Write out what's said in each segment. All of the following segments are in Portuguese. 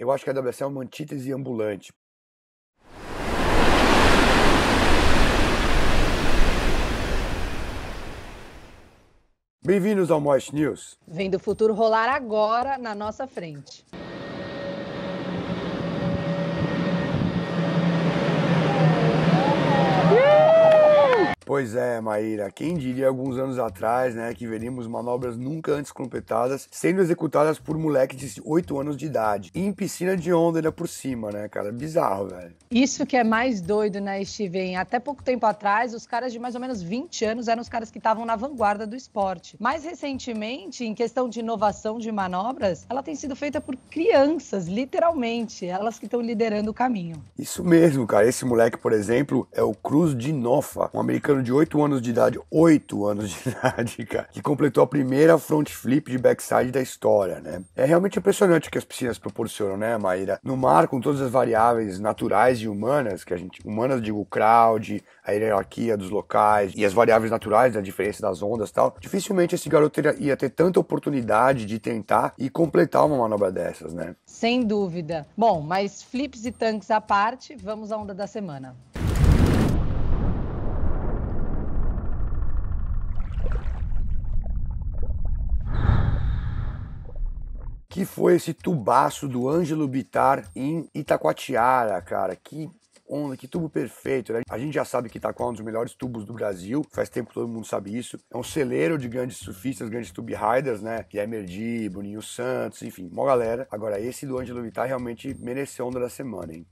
Eu acho que a AWS é uma antítese ambulante. Bem-vindos ao Moist News. Vem do futuro rolar agora na nossa frente. Pois é, Maíra, quem diria alguns anos atrás, né, que veríamos manobras nunca antes completadas sendo executadas por moleques de 8 anos de idade, em piscina de onda ainda por cima, né, cara? Bizarro, velho. Isso que é mais doido, né, Steven? Até pouco tempo atrás, os caras de mais ou menos 20 anos eram os caras que estavam na vanguarda do esporte. Mais recentemente, em questão de inovação de manobras, ela tem sido feita por crianças, literalmente, elas que estão liderando o caminho. Isso mesmo, cara. Esse moleque, por exemplo, é o Cruz de Nofa, um americano menino de 8 anos de idade, 8 anos de idade, cara, que completou a primeira front flip de backside da história, né? É realmente impressionante o que as piscinas proporcionam, né, Maíra? No mar, com todas as variáveis naturais e humanas, que a gente, humanas digo crowd, a hierarquia dos locais e as variáveis naturais, da né, diferença das ondas e tal, dificilmente esse garoto teria, ia ter tanta oportunidade de tentar e completar uma manobra dessas, né? Sem dúvida. Bom, mas flips e tanques à parte, vamos à onda da semana. que foi esse tubaço do Ângelo Bitar em Itacoatiara, cara. Que onda, que tubo perfeito, né? A gente já sabe que Itaquá é um dos melhores tubos do Brasil, faz tempo que todo mundo sabe isso. É um celeiro de grandes surfistas, grandes tube riders, né? Guilherme é Erdi, Boninho Santos, enfim, mó galera. Agora, esse do Angelo Vittar realmente mereceu a onda da semana, hein?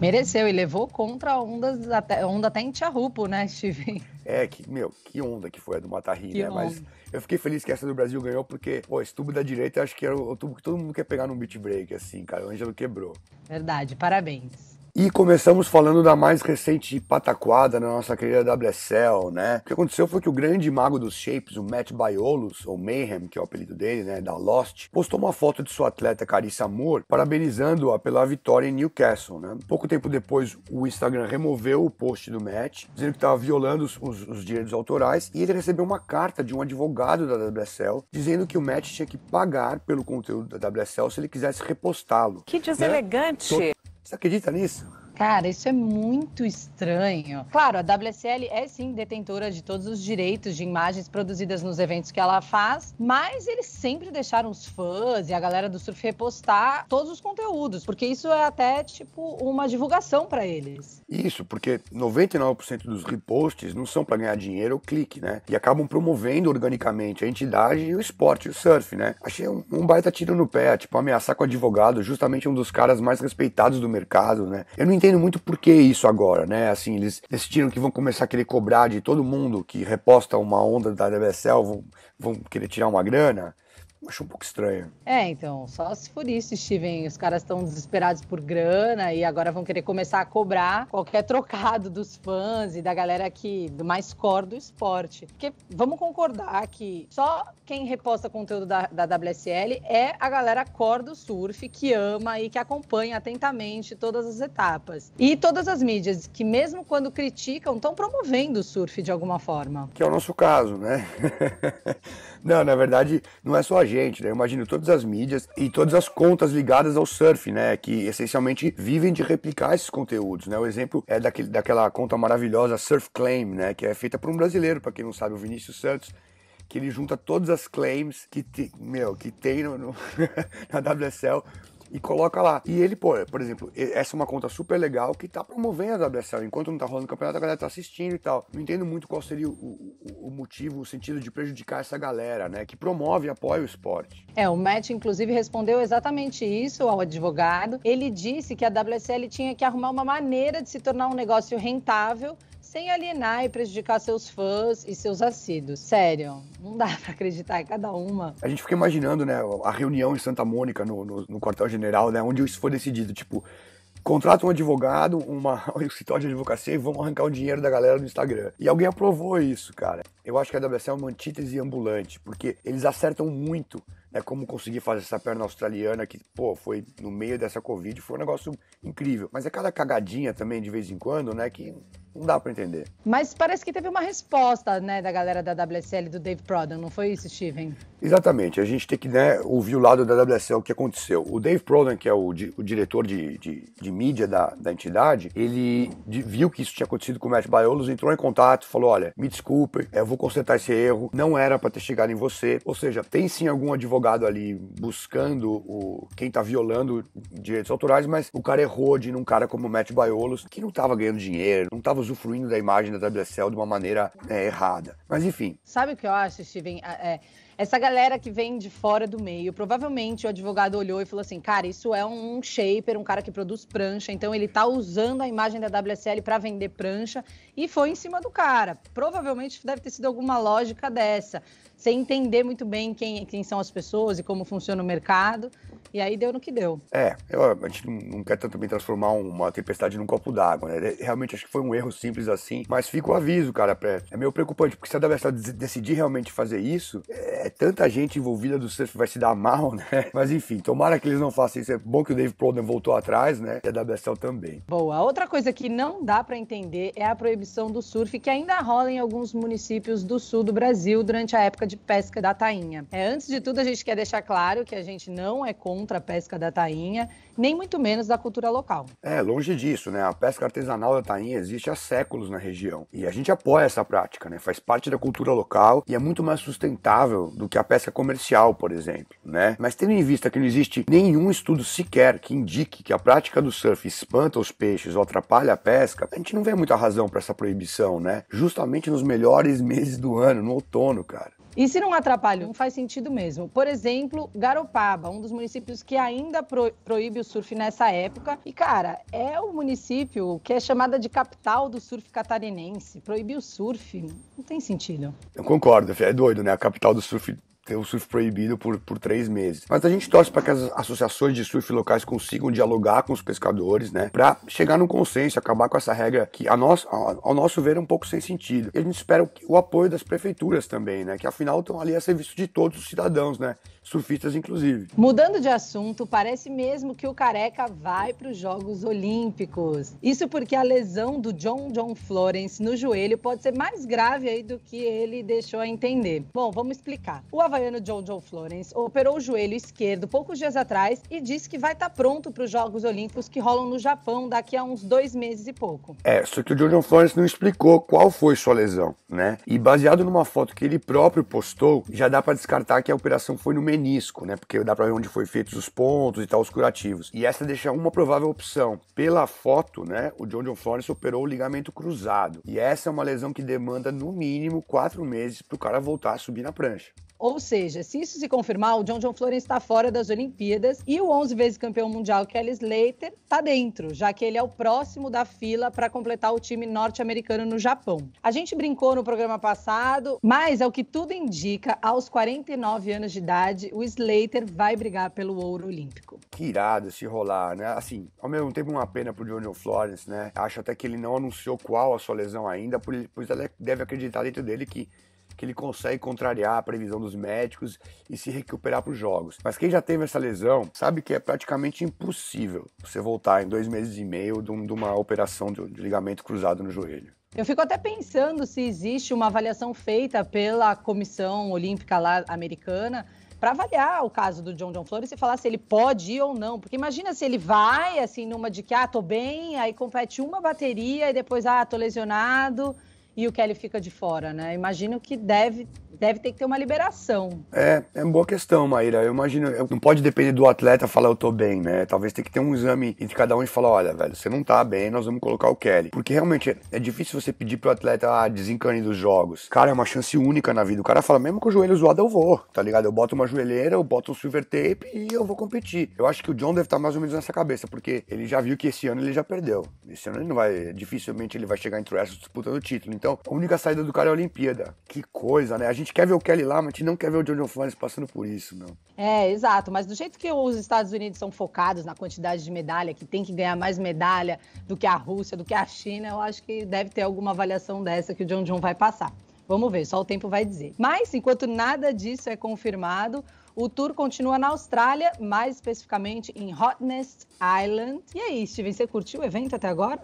Mereceu e levou contra ondas, até, onda até em Tiarupo, né, Steve É, que, meu, que onda que foi a do Matarri, né? Onda. Mas eu fiquei feliz que essa do Brasil ganhou, porque, pô, esse tubo da direita acho que era o, tubo que todo mundo quer pegar num beat break, assim, cara. O Ângelo quebrou. Verdade, parabéns. E começamos falando da mais recente pataquada na nossa querida WSL, né? O que aconteceu foi que o grande mago dos shapes, o Matt Biolos, ou Mayhem, que é o apelido dele, né, da Lost, postou uma foto de sua atleta Carissa Moore parabenizando-a pela vitória em Newcastle, né? Pouco tempo depois, o Instagram removeu o post do Matt, dizendo que estava violando os, os, os direitos autorais, e ele recebeu uma carta de um advogado da WSL dizendo que o Matt tinha que pagar pelo conteúdo da WSL se ele quisesse repostá-lo. Que né? deselegante! Né? Você acredita nisso? Cara, isso é muito estranho. Claro, a WSL é sim detentora de todos os direitos de imagens produzidas nos eventos que ela faz, mas eles sempre deixaram os fãs e a galera do surf repostar todos os conteúdos, porque isso é até tipo uma divulgação para eles. Isso, porque 99% dos reposts não são para ganhar dinheiro ou clique, né? E acabam promovendo organicamente a entidade e o esporte, o surf, né? Achei um, um baita tiro no pé, tipo ameaçar com advogado, justamente um dos caras mais respeitados do mercado, né? Eu não entendo muito por que isso agora, né? Assim, eles decidiram que vão começar a querer cobrar de todo mundo que reposta uma onda da WSL, vão, vão querer tirar uma grana. Acho um pouco estranho. É, então, só se for isso, Steven. Os caras estão desesperados por grana e agora vão querer começar a cobrar qualquer trocado dos fãs e da galera que do mais core do esporte. Porque vamos concordar que só quem reposta conteúdo da, da WSL é a galera core do surf que ama e que acompanha atentamente todas as etapas. E todas as mídias que, mesmo quando criticam, estão promovendo o surf de alguma forma. Que é o nosso caso, né? não, na verdade, não é só a gente gente, né? Eu imagino todas as mídias e todas as contas ligadas ao surf, né? Que essencialmente vivem de replicar esses conteúdos, né? O exemplo é daquele, daquela conta maravilhosa Surf Claim, né? Que é feita por um brasileiro, para quem não sabe, o Vinícius Santos que ele junta todas as claims que, te, meu, que tem no, no na WSL e coloca lá. E ele, pô, por exemplo, essa é uma conta super legal que tá promovendo a WSL. Enquanto não tá rolando o campeonato, a galera tá assistindo e tal. Não entendo muito qual seria o, o, o motivo, o sentido de prejudicar essa galera, né? Que promove e apoia o esporte. É, o Matt, inclusive, respondeu exatamente isso ao advogado. Ele disse que a WSL tinha que arrumar uma maneira de se tornar um negócio rentável sem alienar e prejudicar seus fãs e seus assíduos. Sério, não dá pra acreditar em cada uma. A gente fica imaginando, né, a reunião em Santa Mônica, no, no, no quartel-general, né, onde isso foi decidido, tipo, contrata um advogado, uma, um escritório de advocacia e vão arrancar o dinheiro da galera do Instagram. E alguém aprovou isso, cara. Eu acho que a AWS é uma antítese ambulante, porque eles acertam muito, né? Como conseguir fazer essa perna australiana que, pô, foi no meio dessa Covid, foi um negócio incrível. Mas é cada cagadinha também, de vez em quando, né? Que não dá para entender. Mas parece que teve uma resposta, né, da galera da WSL do Dave Prodan, não foi isso, Steven? Exatamente. A gente tem que né, ouvir o lado da WSL, o que aconteceu. O Dave Prodan, que é o, di o diretor de, de, de, mídia da, da entidade, ele viu que isso tinha acontecido com o Matt Baiolos, entrou em contato, falou: olha, me desculpe, é, eu vou consertar esse erro, não era para ter chegado em você. Ou seja, tem sim algum advogado ali buscando o, quem tá violando direitos autorais, mas o cara errou de num cara como o Matt Baiolos, que não tava ganhando dinheiro, não tava usufruindo da imagem da WSL de uma maneira é, errada. Mas enfim. Sabe o que eu acho, Steven? É, essa galera que vem de fora do meio, provavelmente o advogado olhou e falou assim: cara, isso é um shaper, um cara que produz prancha, então ele tá usando a imagem da WSL para vender prancha e foi em cima do cara. Provavelmente deve ter sido alguma lógica dessa, sem entender muito bem quem, quem são as pessoas e como funciona o mercado. E aí deu no que deu. É, eu, a gente não, quer também transformar uma tempestade num copo d'água, né? Realmente acho que foi um erro simples assim, mas fica o aviso, cara. É, é meio preocupante, porque se a WSL tá decidir realmente fazer isso, é, é tanta gente envolvida do surf vai se dar mal, né? Mas enfim, tomara que eles não façam isso. É bom que o Dave Proden voltou atrás, né? E a WSL também. Boa. Outra coisa que não dá para entender é a proibição do surf que ainda rola em alguns municípios do sul do Brasil durante a época de pesca da tainha. É, antes de tudo, a gente quer deixar claro que a gente não é contra contra a pesca da tainha, nem muito menos da cultura local. É, longe disso, né? A pesca artesanal da tainha existe há séculos na região e a gente apoia essa prática, né? Faz parte da cultura local e é muito mais sustentável do que a pesca comercial, por exemplo, né? Mas tendo em vista que não existe nenhum estudo sequer que indique que a prática do surf espanta os peixes ou atrapalha a pesca, a gente não vê muita razão para essa proibição, né? Justamente nos melhores meses do ano, no outono, cara. E se não atrapalha, não faz sentido mesmo. Por exemplo, Garopaba, um dos municípios que ainda pro, proíbe o surf nessa época. E, cara, é o município que é chamada de capital do surf catarinense. Proibir o surf não tem sentido. Eu concordo, é doido, né? A capital do surf ter o surf proibido por, por três meses. Mas a gente torce para que as associações de surf locais consigam dialogar com os pescadores, né? Para chegar num consenso, acabar com essa regra que, a nosso, ao nosso ver, é um pouco sem sentido. E a gente espera o, apoio das prefeituras também, né? Que afinal estão ali a serviço de todos os cidadãos, né? Surfistas, inclusive. Mudando de assunto, parece mesmo que o Careca vai para os Jogos Olímpicos. Isso porque a lesão do John John Florence no joelho pode ser mais grave aí do que ele deixou a entender. Bom, vamos explicar. O havaiano John John Florence operou o joelho esquerdo poucos dias atrás e disse que vai estar tá pronto para os Jogos Olímpicos que rolam no Japão daqui a uns dois meses e pouco. É, só que o John John Florence não explicou qual foi sua lesão, né? E baseado numa foto que ele próprio postou, já dá para descartar que a operação foi no menisco, né? Porque dá para ver onde foi feitos os pontos e tal, os curativos. E essa deixa uma provável opção. Pela foto, né, o John John Florence operou o ligamento cruzado. E essa é uma lesão que demanda no mínimo quatro meses para o cara voltar a subir na prancha. Ou seja, se isso se confirmar, o John John Florence está fora das Olimpíadas e o 11 vezes campeão mundial Kelly Slater está dentro, já que ele é o próximo da fila para completar o time norte-americano no Japão. A gente brincou no programa passado, mas ao que tudo indica, aos 49 anos de idade, o Slater vai brigar pelo ouro olímpico. Que irado se rolar, né? Assim, ao mesmo tempo uma pena pro John John Florence, né? Acho até que ele não anunciou qual a sua lesão ainda, pois ela deve acreditar dentro dele que que ele consegue contrariar a previsão dos médicos e se recuperar para os jogos. Mas quem já teve essa lesão sabe que é praticamente impossível você voltar em dois meses e meio de uma operação de ligamento cruzado no joelho. Eu fico até pensando se existe uma avaliação feita pela Comissão Olímpica lá americana para avaliar o caso do John John Flores e falar se ele pode ir ou não. Porque imagina se ele vai, assim, numa de que, ah, tô bem, aí compete uma bateria e depois, ah, tô lesionado e o Kelly fica de fora, né? Imagino que deve, deve ter que ter uma liberação. É, é uma boa questão, Maíra. Eu imagino, não pode depender do atleta falar eu tô bem, né? Talvez tenha que ter um exame entre cada um e falar, olha, velho, você não tá bem, nós vamos colocar o Kelly. Porque realmente é, é difícil você pedir pro atleta, ah, desencane dos jogos. Cara, é uma chance única na vida. O cara fala, mesmo com o joelho zoado eu vou, tá ligado? Eu boto uma joelheira, eu boto um silver tape e eu vou competir. Eu acho que o John deve estar tá mais ou menos nessa cabeça, porque ele já viu que esse ano ele já perdeu. Esse ano ele não vai, dificilmente ele vai chegar entre essas disputando o título. Então, a única saída do cara é a Olimpíada. Que coisa, né? A gente quer ver o Kelly lá, mas a gente não quer ver o John John Flores passando por isso, meu. É, exato. Mas do jeito que os Estados Unidos são focados na quantidade de medalha, que tem que ganhar mais medalha do que a Rússia, do que a China, eu acho que deve ter alguma avaliação dessa que o John John vai passar. Vamos ver, só o tempo vai dizer. Mas, enquanto nada disso é confirmado, o tour continua na Austrália, mais especificamente em Hotness Island. E aí, Steven, você curtiu o evento até agora?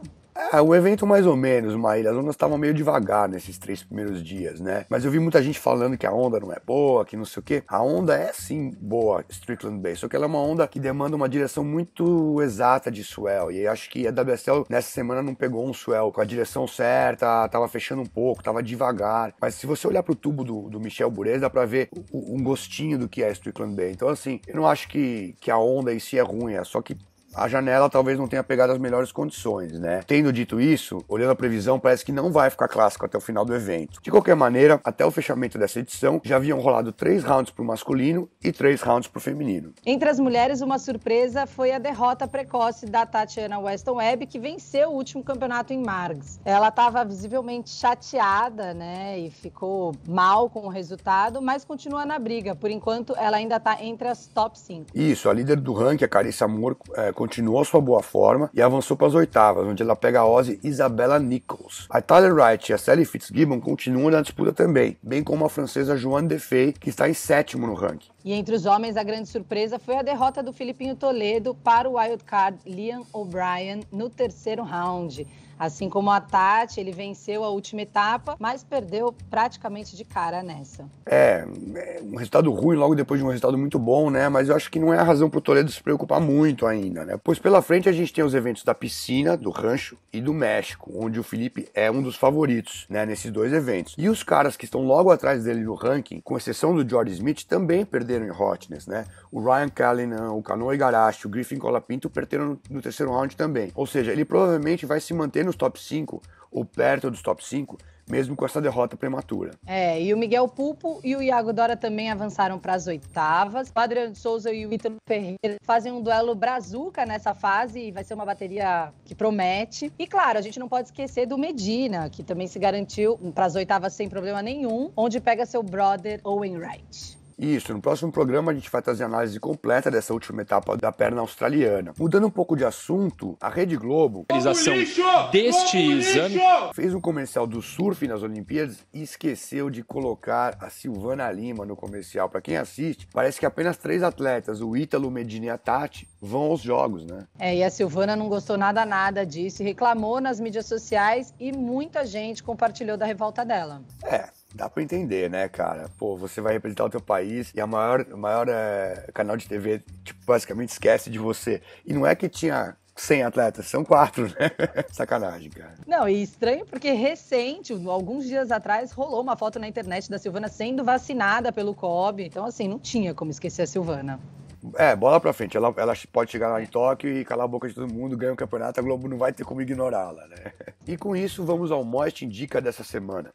É, o evento mais ou menos, Maíra. As ondas estavam meio devagar nesses três primeiros dias, né? Mas eu vi muita gente falando que a onda não é boa, que não sei o quê. A onda é sim boa, Strickland Bay, só que ela é uma onda que demanda uma direção muito exata de swell. E acho que a WSL nessa semana não pegou um swell com a direção certa, tava fechando um pouco, tava devagar. Mas se você olhar pro tubo do, do Michel Burez, dá pra ver o, um gostinho do que é Strickland Bay. Então, assim, eu não acho que, que a onda em si é ruim, é só que a janela talvez não tenha pegado as melhores condições, né? Tendo dito isso, olhando a previsão, parece que não vai ficar clássico até o final do evento. De qualquer maneira, até o fechamento dessa edição, já haviam rolado três rounds para o masculino e três rounds para o feminino. Entre as mulheres, uma surpresa foi a derrota precoce da Tatiana Weston Webb, que venceu o último campeonato em Margs. Ela estava visivelmente chateada, né? E ficou mal com o resultado, mas continua na briga. Por enquanto, ela ainda está entre as top 5. Isso, a líder do ranking, a Carissa Moore, é, continuou sua boa forma e avançou para as oitavas, onde ela pega a Ozzy Isabella Nichols. A Tyler Wright e a Sally Fitzgibbon continuam na disputa também, bem como a francesa Joanne Defay, que está em sétimo no ranking. E entre os homens, a grande surpresa foi a derrota do Filipinho Toledo para o wildcard Liam O'Brien no terceiro round. Assim como a Tati, ele venceu a última etapa, mas perdeu praticamente de cara nessa. É, é, um resultado ruim logo depois de um resultado muito bom, né? Mas eu acho que não é a razão para o Toledo se preocupar muito ainda, né? Pois pela frente a gente tem os eventos da piscina, do rancho e do México, onde o Felipe é um dos favoritos, né? Nesses dois eventos. E os caras que estão logo atrás dele no ranking, com exceção do George Smith, também perderam em hotness, né? O Ryan Callinan, o Canoa Igarashi, o Griffin Colapinto perderam no terceiro round também. Ou seja, ele provavelmente vai se manter no nos top 5 ou perto dos top 5, mesmo com essa derrota prematura. É, e o Miguel Pulpo e o Iago Dora também avançaram para as oitavas. O Adriano Souza e o Ítalo Ferreira fazem um duelo brazuca nessa fase e vai ser uma bateria que promete. E claro, a gente não pode esquecer do Medina, que também se garantiu para as oitavas sem problema nenhum, onde pega seu brother Owen Wright. Isso, no próximo programa a gente vai trazer análise completa dessa última etapa da perna australiana. Mudando um pouco de assunto, a Rede Globo realização deste exame fez um comercial do surf nas Olimpíadas e esqueceu de colocar a Silvana Lima no comercial. Para quem assiste, parece que apenas três atletas, o Ítalo, Medina e a Tati, vão aos jogos, né? É, e a Silvana não gostou nada nada disso, reclamou nas mídias sociais e muita gente compartilhou da revolta dela. É, Dá para entender, né, cara? Pô, você vai representar o teu país e a maior, a maior é, canal de TV, tipo, basicamente esquece de você. E não é que tinha 100 atletas, são quatro, né? Sacanagem, cara. Não, e estranho porque recente, alguns dias atrás, rolou uma foto na internet da Silvana sendo vacinada pelo COB. Então, assim, não tinha como esquecer a Silvana. É, bola pra frente. Ela, ela pode chegar lá em Tóquio e calar a boca de todo mundo, ganhar o um campeonato, a Globo não vai ter como ignorá-la, né? E com isso, vamos ao Most Indica dessa semana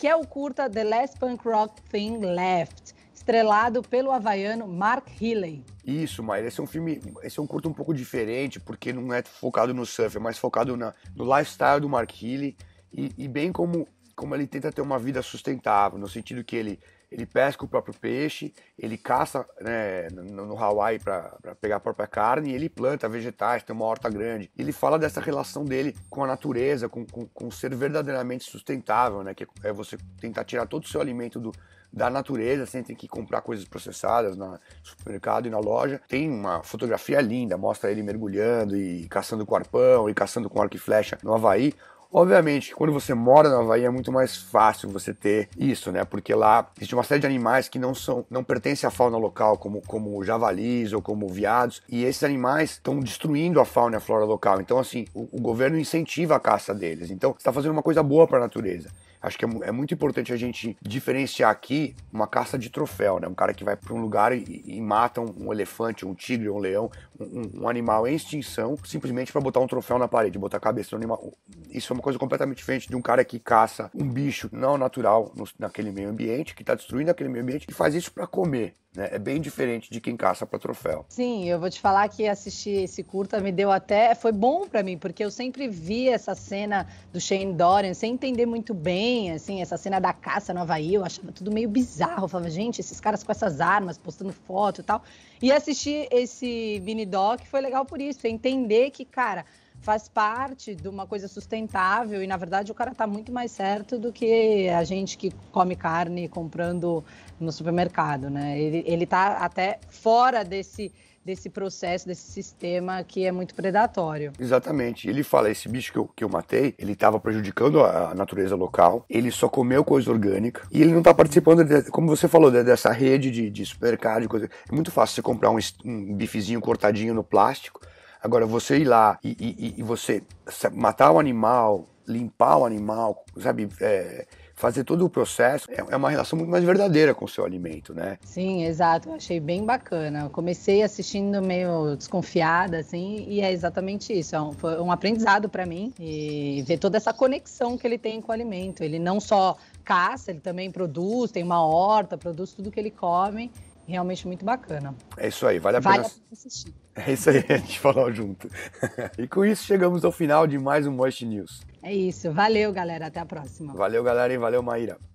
que é o curta The Last Punk Rock Thing Left, estrelado pelo havaiano Mark Healy. Isso, Maíra. Esse é um filme, esse é um curto um pouco diferente, porque não é focado no surf, é mais focado na, no lifestyle do Mark Healy e, e bem como, como ele tenta ter uma vida sustentável, no sentido que ele ele pesca o próprio peixe, ele caça né, no, no Hawaii para pegar a própria carne, ele planta vegetais, tem uma horta grande. Ele fala dessa relação dele com a natureza, com, com, com ser verdadeiramente sustentável, né, que é você tentar tirar todo o seu alimento do, da natureza, sem ter que comprar coisas processadas no supermercado e na loja. Tem uma fotografia linda, mostra ele mergulhando e caçando com arpão e caçando com arco e flecha no Havaí. Obviamente, quando você mora no Havaí é muito mais fácil você ter isso, né? Porque lá existe uma série de animais que não são, não pertencem à fauna local, como, como javalis ou como viados, e esses animais estão destruindo a fauna e a flora local. Então, assim, o, o governo incentiva a caça deles. Então, está fazendo uma coisa boa para a natureza. Acho que é, é, muito importante a gente diferenciar aqui uma caça de troféu, né? Um cara que vai para um lugar e, e mata um, um, elefante, um tigre, um leão, um, um animal em extinção, simplesmente para botar um troféu na parede, botar a cabeça do animal. Isso é uma coisa completamente diferente de um cara que caça um bicho não natural no, naquele meio ambiente, que está destruindo aquele meio ambiente, e faz isso para comer. Né? É bem diferente de quem caça para troféu. Sim, eu vou te falar que assistir esse curta me deu até. Foi bom para mim, porque eu sempre vi essa cena do Shane Dorian sem entender muito bem, assim, essa cena da caça no Havaí. Eu achava tudo meio bizarro. Eu falava, gente, esses caras com essas armas, postando foto e tal. E assistir esse mini doc foi legal por isso, é entender que, cara, faz parte de uma coisa sustentável e na verdade o cara está muito mais certo do que a gente que come carne comprando no supermercado, né? Ele ele está até fora desse desse processo, desse sistema que é muito predatório. Exatamente. Ele fala, esse bicho que eu, que eu matei, ele estava prejudicando a, a natureza local, ele só comeu coisa orgânica e ele não está participando, de, como você falou, de, dessa rede de, de supermercado, de coisa. É muito fácil você comprar um, um bifezinho cortadinho no plástico, Agora, você ir lá e, e, e você matar o animal, limpar o animal, sabe? É, fazer todo o processo é, é uma relação muito mais verdadeira com o seu alimento, né? Sim, exato. Eu achei bem bacana. Eu comecei assistindo meio desconfiada, assim, e é exatamente isso. É um, foi um aprendizado para mim e ver toda essa conexão que ele tem com o alimento. Ele não só caça, ele também produz, tem uma horta, produz tudo que ele come. Realmente muito bacana. É isso aí, vale a vale A pena assistir. É isso aí, a gente falou junto. e com isso chegamos ao final de mais um Moist News. É isso. Valeu, galera. Até a próxima. Valeu, galera, e valeu, Maíra.